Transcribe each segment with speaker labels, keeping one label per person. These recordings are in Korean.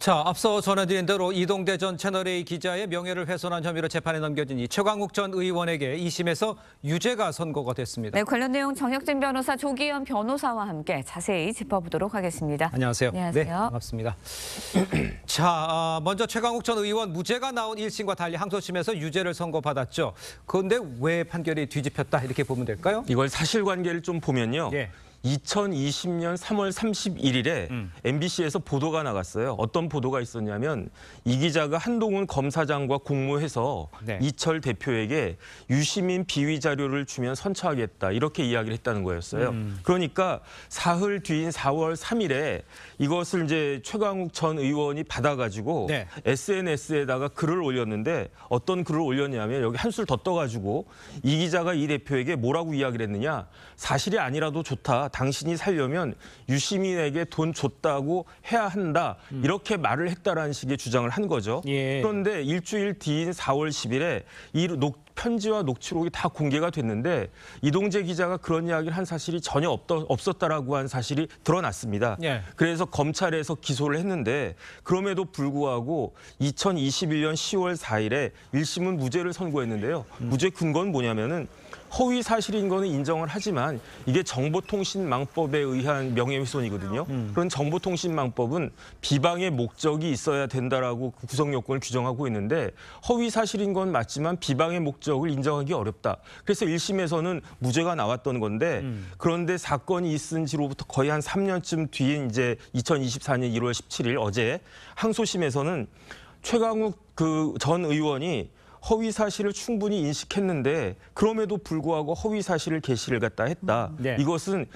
Speaker 1: 자, 앞서 전해드린 대로 이동대 전 채널A 기자의 명예를 훼손한 혐의로 재판에 넘겨진 이 최광욱 전 의원에게 2심에서 유죄가 선고가 됐습니다.
Speaker 2: 네, 관련 내용 정혁진 변호사, 조기현 변호사와 함께 자세히 짚어보도록 하겠습니다.
Speaker 1: 안녕하세요. 네, 안녕하세요. 네, 반갑습니다. 자, 어, 먼저 최광욱 전 의원 무죄가 나온 1심과 달리 항소심에서 유죄를 선고받았죠. 그런데 왜 판결이 뒤집혔다 이렇게 보면 될까요?
Speaker 2: 이걸 사실관계를 좀 보면요. 예. 2020년 3월 31일에 음. MBC에서 보도가 나갔어요. 어떤 보도가 있었냐면 이 기자가 한동훈 검사장과 공모해서 네. 이철 대표에게 유시민 비위 자료를 주면 선처하겠다 이렇게 이야기를 했다는 거였어요. 음. 그러니까 사흘 뒤인 4월 3일에 이것을 이제 최강욱 전 의원이 받아가지고 네. SNS에다가 글을 올렸는데 어떤 글을 올렸냐면 여기 한술 더 떠가지고 이 기자가 이 대표에게 뭐라고 이야기를 했느냐 사실이 아니라도 좋다. 당신이 살려면 유시민에게 돈 줬다고 해야 한다 음. 이렇게 말을 했다라는 식의 주장을 한 거죠. 예. 그런데 일주일 뒤인 4월 10일에 이 녹, 편지와 녹취록이 다 공개가 됐는데 이동재 기자가 그런 이야기를 한 사실이 전혀 없었다라고 없한 사실이 드러났습니다. 예. 그래서 검찰에서 기소를 했는데 그럼에도 불구하고 2021년 10월 4일에 1심은 무죄를 선고했는데요. 음. 무죄 근거는 뭐냐면은 허위 사실인 거는 인정을 하지만 이게 정보통신망법에 의한 명예훼손이거든요. 음. 그런 정보통신망법은 비방의 목적이 있어야 된다라고 구성 요건을 규정하고 있는데 허위 사실인 건 맞지만 비방의 목적을 인정하기 어렵다. 그래서 1심에서는 무죄가 나왔던 건데 음. 그런데 사건이 있은 지로부터 거의 한 3년쯤 뒤인 이제 2024년 1월 17일 어제 항소심에서는 최강욱 그 전 의원이 허위 사실을 충분히 인식했는데 그럼에도 불구하고 허위 사실을 게시를 갖다 했다. 네. 이것은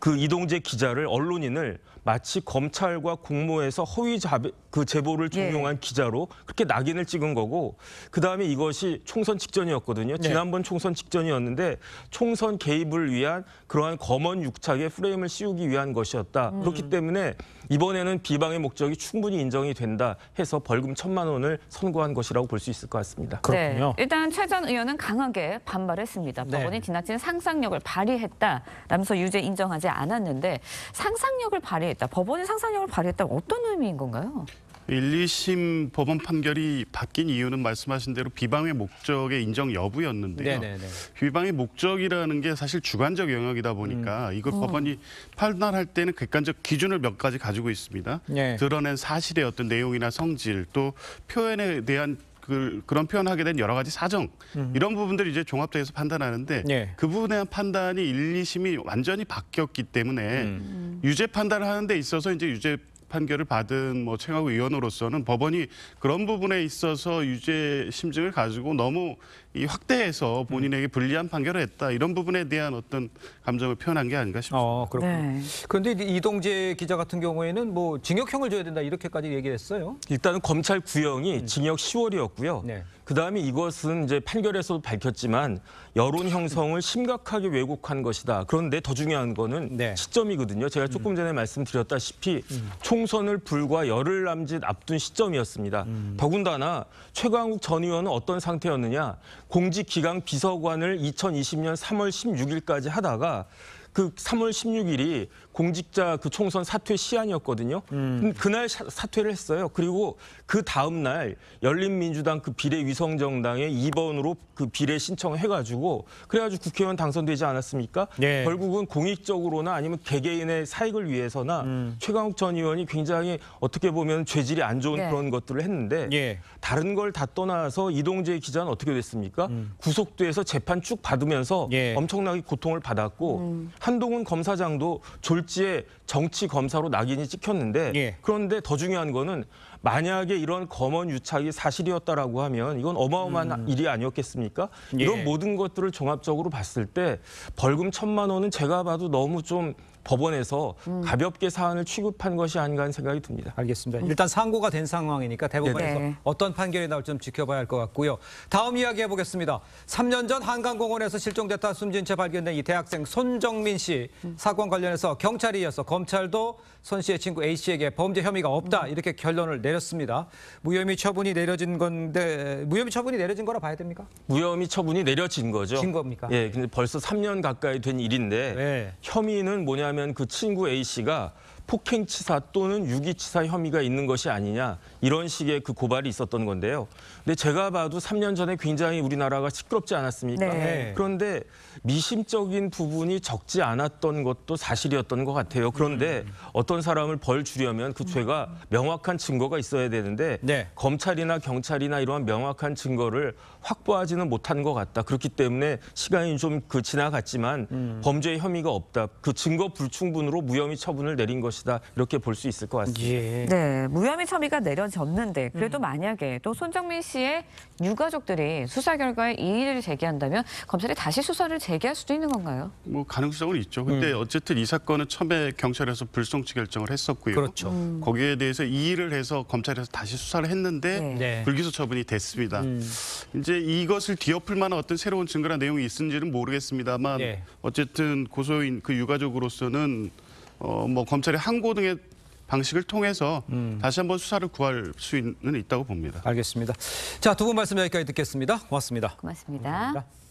Speaker 2: 그 이동재 기자를 언론인을 마치 검찰과 공모해서 허위 자배, 그 제보를 네. 종용한 네. 기자로 그렇게 낙인을 찍은 거고 그다음에 이것이 총선 직전이었거든요. 네. 지난번 총선 직전이었는데 총선 개입을 위한 그러한 검언 육착의 프레임을 씌우기 위한 것이었다. 음. 그렇기 때문에 이번에는 비방의 목적이 충분히 인정이 된다 해서 벌금 천만 원을 선고한 것이라고 볼 수 있을 것 같습니다. 그렇군요. 네, 일단 최전 의원은 강하게 반발했습니다. 네. 법원이 지나친 상상력을 발휘했다라면서 유죄 인정하지 않았는데 상상력을 발휘했다. 법원이 상상력을 발휘했다 어떤 의미인 건가요?
Speaker 3: 1, 2심 법원 판결이 바뀐 이유는 말씀하신 대로 비방의 목적의 인정 여부였는데요. 네네네. 네, 네. 비방의 목적이라는 게 사실 주관적 영역이다 보니까 음. 이걸 법원이 판단할 때는 객관적 기준을 몇 가지 가지고 있습니다. 네. 드러낸 사실의 어떤 내용이나 성질 또 표현에 대한 그, 런 표현하게 된 여러 가지 사정 음. 이런 부분들이 제 종합적에서 판단하는데 예. 그 부분에 대한 판단이 1, 2심이 완전히 바뀌었기 때문에 음. 유죄 판단을 하는 데 있어서 이제 유죄 판결을 받은 뭐 최강욱 의원으로서는 법원이 그런 부분에 있어서 유죄 심증을 가지고 너무 이 확대해서 본인에게 불리한 판결을 했다 이런 부분에 대한 어떤 감정을 표현한 게 아닌가 싶습니다. 어, 그렇군요. 네. 그런데 이동재 기자 같은 경우에는 뭐 징역형을 줘야 된다 이렇게까지
Speaker 1: 얘기했어요.
Speaker 2: 일단은 검찰 구형이 음. 징역 10월이었고요. 네. 그다음에 이것은 이제 판결에서도 밝혔지만 여론 형성을 심각하게 왜곡한 것이다. 그런데 더 중요한 거는 네. 시점이거든요. 제가 조금 전에 말씀드렸다시피 음. 총선을 불과 열흘 남짓 앞둔 시점이었습니다. 음. 더군다나 최광욱전 의원은 어떤 상태였느냐? 공직기강 비서관을 2020년 3월 16일까지 하다가 그 3월 16일이 공직자 그 총선 사퇴 시한이었거든요. 음. 그날 사퇴를 했어요. 그리고 그 다음 날 열린민주당 그 비례 위성정당의 2번으로 그 비례 신청을 해가지고 그래가지고 국회의원 당선되지 않았습니까? 네. 결국은 공익적으로나 아니면 개개인의 사익을 위해서나 음. 최강욱 전 의원이 굉장히 어떻게 보면 죄질이 안 좋은 네. 그런 것들을 했는데 네. 다른 걸 다 떠나서 이동재 기자는 어떻게 됐습니까? 음. 구속돼서 재판 쭉 받으면서 예. 엄청나게 고통을 받았고 음. 한동훈 검사장도 졸지에 정치 검사로 낙인이 찍혔는데 예. 그런데 더 중요한 거는 만약에 이런 검언 유착이 사실이었다라고 하면 이건 어마어마한 음. 일이 아니었겠습니까? 예. 이런 모든 것들을 종합적으로 봤을 때 벌금 천만 원은 제가 봐도 너무 좀 법원에서 음. 가볍게 사안을 취급한 것이 아닌가 하는 생각이 듭니다. 알겠습니다. 일단
Speaker 1: 상고가 된 상황이니까 대법원에서 네. 어떤 판결이 나올지 좀 지켜봐야 할 것 같고요. 다음 이야기 해보겠습니다. 3년 전 한강공원에서 실종됐다 숨진 채 발견된 이 대학생 손정민 씨 음. 사건 관련해서 경찰이 이어서 검찰도 손 씨의 친구 A 씨에게 범죄 혐의가 없다 음. 이렇게 결론을 내렸습니다. 무혐의 처분이 내려진 건데 무혐의 처분이 내려진 거라 봐야 됩니까?
Speaker 2: 무혐의 처분이 내려진 거죠. 진 겁니까? 예, 근데 벌써 3년 가까이 된 일인데 네. 혐의는 뭐냐 왜냐하면 그 친구 A 씨가 폭행치사 또는 유기치사 혐의가 있는 것이 아니냐 이런 식의 그 고발이 있었던 건데요. 근데 제가 봐도 3년 전에 굉장히 우리나라가 시끄럽지 않았습니까? 네. 네. 그런데 미심적인 부분이 적지 않았던 것도 사실이었던 것 같아요. 그런데 음. 어떤 사람을 벌 주려면 그 죄가 명확한 증거가 있어야 되는데 네. 검찰이나 경찰이나 이러한 명확한 증거를 확보하지는 못한 것 같다. 그렇기 때문에 시간이 좀 그 지나갔지만 음. 범죄 혐의가 없다. 그 증거 불충분으로 무혐의 처분을 내린 것 것이다 이렇게 볼 수 있을 것 같습니다. 예. 네, 무혐의 처리가 내려졌는데 그래도 음. 만약에 또 손정민 씨의 유가족들이 수사 결과에 이의를 제기한다면 검찰이 다시 수사를 제기할 수도 있는 건가요?
Speaker 3: 뭐 가능성은 있죠. 근데 음. 어쨌든 이 사건은 처음에 경찰에서 불송치 결정을 했었고요. 그렇죠. 음. 거기에 대해서 이의를 해서 검찰에서 다시 수사를 했는데 네. 네. 불기소 처분이 됐습니다. 음. 이제 이것을 뒤엎을 만한 어떤 새로운 증거나 내용이 있는지는 모르겠습니다만 네. 어쨌든 고소인 그 유가족으로서는 어, 뭐 검찰의 항고 등의 방식을 통해서 음. 다시 한번 수사를 구할 수는 있다고 봅니다. 알겠습니다. 자, 두 분 말씀 여기까지 듣겠습니다. 고맙습니다. 고맙습니다. 고맙습니다.